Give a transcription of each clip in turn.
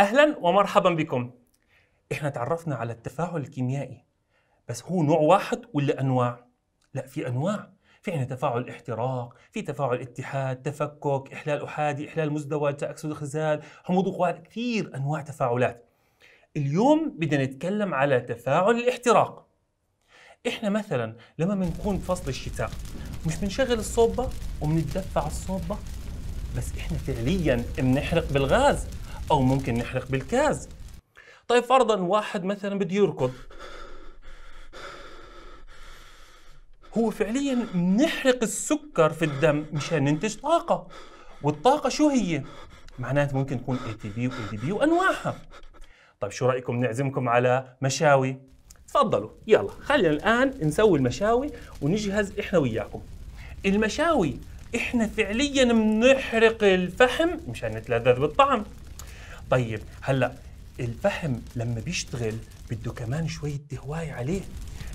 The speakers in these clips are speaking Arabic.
أهلا ومرحبا بكم إحنا تعرفنا على التفاعل الكيميائي بس هو نوع واحد ولا أنواع؟ لا في أنواع في عندنا تفاعل احتراق في تفاعل اتحاد تفكك إحلال أحادي إحلال مزدوج تأكسد خزال حموض وقوال كثير أنواع تفاعلات اليوم بدنا نتكلم على تفاعل الاحتراق احنا مثلا لما بنكون فصل الشتاء مش بنشغل الصوبة وبنتدفع الصوبة بس احنا فعليا بنحرق بالغاز او ممكن نحرق بالكاز طيب فرضا واحد مثلا بده يركض هو فعليا بنحرق السكر في الدم مشان ننتج طاقه والطاقه شو هي معناته ممكن تكون اي تي بي واي دي بي وانواعها طيب شو رايكم نعزمكم على مشاوي تفضلوا يلا خلينا الان نسوي المشاوي ونجهز احنا وياكم المشاوي احنا فعليا بنحرق الفحم مشان نتلذذ بالطعم طيب هلا الفحم لما بيشتغل بده كمان شويه تهواي عليه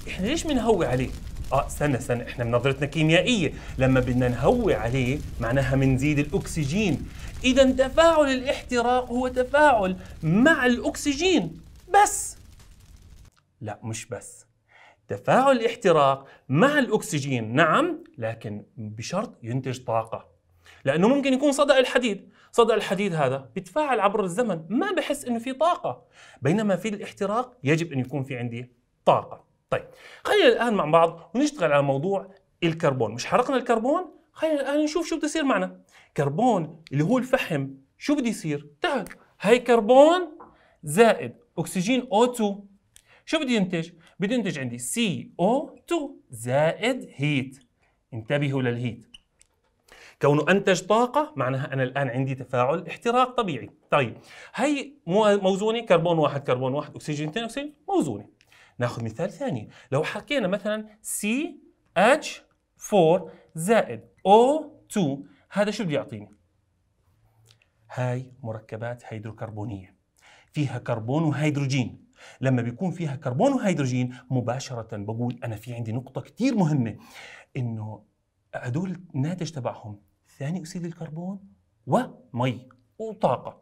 احنا ليش بنهوي عليه اه سنة سنة احنا بنظرتنا كيميائية لما بدنا نهوي عليه معناها بنزيد الاكسجين اذا تفاعل الاحتراق هو تفاعل مع الاكسجين بس لا مش بس تفاعل الاحتراق مع الاكسجين نعم لكن بشرط ينتج طاقة لانه ممكن يكون صدأ الحديد صدأ الحديد هذا بيتفاعل عبر الزمن ما بحس انه في طاقه بينما في الاحتراق يجب ان يكون في عندي طاقه طيب خلينا الان مع بعض ونشتغل على موضوع الكربون مش حرقنا الكربون خلينا الان نشوف شو بده يصير معنا كربون اللي هو الفحم شو بده يصير تعال هي كربون زائد اكسجين O2 شو بده ينتج بده ينتج عندي CO2 زائد هيت انتبهوا للهيت كونه أنتج طاقة معناها أنا الآن عندي تفاعل احتراق طبيعي طيب هي موزونة كربون واحد كربون واحد أكسجين اثنين أكسجين موزونة ناخذ مثال ثاني لو حكينا مثلا سي اتش 4 زائد O2 هذا شو بده يعطيني؟ هاي مركبات هيدروكربونية فيها كربون وهيدروجين لما بيكون فيها كربون وهيدروجين مباشرة بقول أنا في عندي نقطة كتير مهمة إنه هدول الناتج تبعهم ثاني اكسيد الكربون ومي وطاقه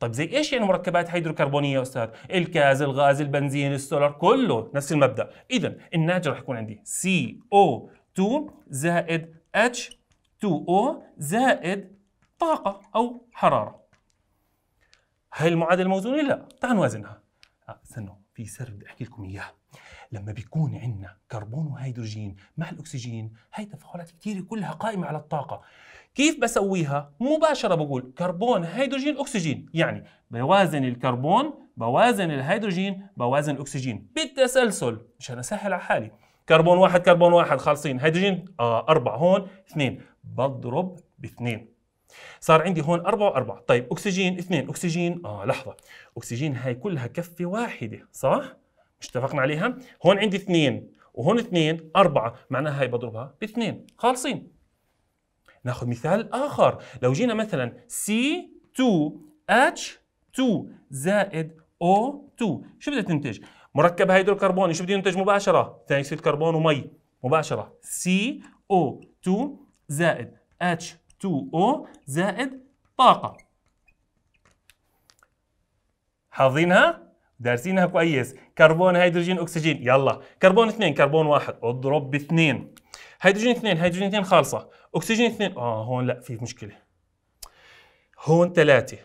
طيب زي ايش يعني مركبات هيدروكربونيه يا استاذ الكاز الغاز البنزين السولار كله نفس المبدا اذا الناتج راح يكون عندي CO2 زائد H2O زائد طاقه او حراره هاي المعادله موزونه لا تعالوا نوازنها آه، استنوا في سر بدي احكي لكم اياه لما بيكون عندنا كربون وهيدروجين مع الاكسجين هاي تفاعلات كثيره كلها قائمه على الطاقه كيف بسويها مباشره بقول كربون هيدروجين اكسجين يعني بوازن الكربون بوازن الهيدروجين بوازن الاكسجين بالتسلسل مشان اسهل على حالي كربون واحد كربون واحد خالصين هيدروجين آه أربعة هون اثنين بضرب باثنين صار عندي هون أربعة وأربعة طيب أكسجين اثنين أكسجين آه لحظة أكسجين هاي كلها كفة واحدة صح؟ اتفقنا عليها هون عندي اثنين وهون اثنين أربعة معناها هاي بضربها باثنين خالصين ناخذ مثال آخر لو جينا مثلا C2H2 زائد O2 شو بدها تنتج؟ مركب هيدروكربوني شو بده ينتج مباشرة؟ ثاني أكسيد الكربون ومي مباشرة CO2 زائد H2O زائد طاقة حافظينها؟ دارسينها كويس كربون هيدروجين اكسجين يلا كربون اثنين كربون واحد اضرب باثنين هيدروجين اثنين هيدروجين اثنين خالصه اكسجين اثنين اه هون لا في مشكله هون ثلاثه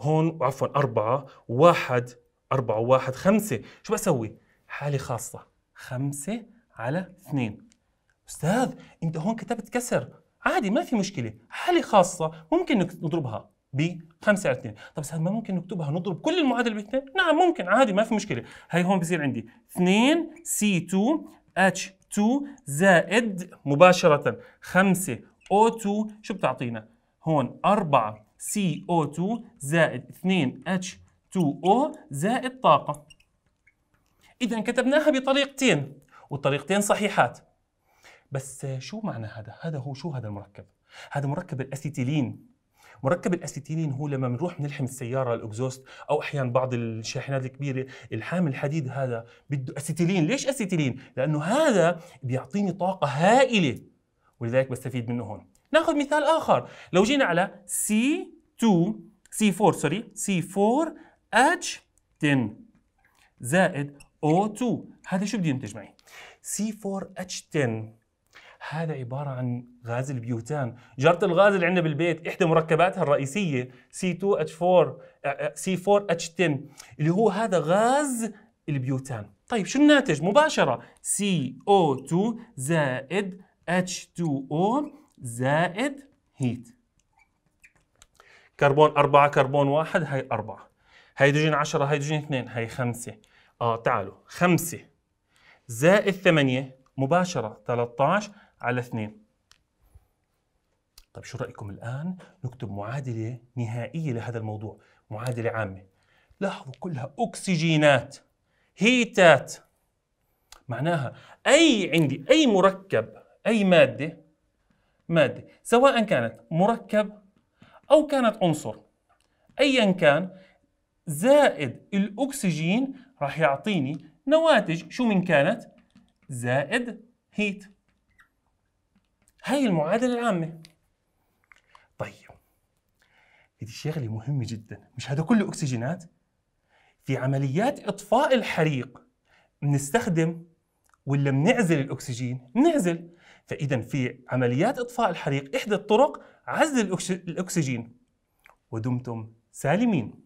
هون عفوا أربعة واحد أربعة واحد خمسة شو بسوي حالة خاصة خمسة على اثنين أستاذ أنت هون كتبت كسر عادي ما في مشكلة حالة خاصة ممكن نضربها ب 5 على 2 طب ما ممكن نكتبها نضرب كل المعادله باثنين نعم ممكن عادي ما في مشكله هي هون بصير عندي 2 سي 2 اتش 2 زائد مباشره 5 او 2 شو بتعطينا هون 4 سي او 2 زائد 2 اتش 2 او زائد طاقه اذا كتبناها بطريقتين والطريقتين صحيحات بس شو معنى هذا هذا هو شو هذا المركب هذا مركب الاسيتيلين مركب الاسيتيلين هو لما بنروح بنلحم السياره الاكزوست او احيانا بعض الشاحنات الكبيره الحام الحديد هذا بده اسيتيلين ليش اسيتيلين لانه هذا بيعطيني طاقه هائله ولذلك بستفيد منه هون ناخذ مثال اخر لو جينا على سي 2 سي 4 سوري سي 4 اتش 10 زائد O2 هذا شو بده ينتج معي؟ C4H10 هذا عبارة عن غاز البيوتان جارة الغاز اللي عندنا بالبيت إحدى مركباتها الرئيسية C2H4 C4H10 اللي هو هذا غاز البيوتان طيب شو الناتج مباشرة CO2 زائد H2O زائد هيت كربون أربعة كربون واحد هي أربعة هيدروجين 10 هيدروجين اثنين هي خمسة اه تعالوا خمسة زائد ثمانية مباشرة 13 على 2 طيب شو رأيكم الآن نكتب معادلة نهائية لهذا الموضوع معادلة عامة لاحظوا كلها أكسجينات هيتات معناها أي عندي أي مركب أي مادة مادة سواء كانت مركب أو كانت عنصر أيا كان زائد الأكسجين راح يعطيني نواتج شو من كانت زائد هيت هاي المعادله العامه طيب هذه شغله مهمه جدا مش هذا كله اكسجينات في عمليات اطفاء الحريق بنستخدم ولا بنعزل الاكسجين بنعزل فاذا في عمليات اطفاء الحريق احدى الطرق عزل الاكسجين ودمتم سالمين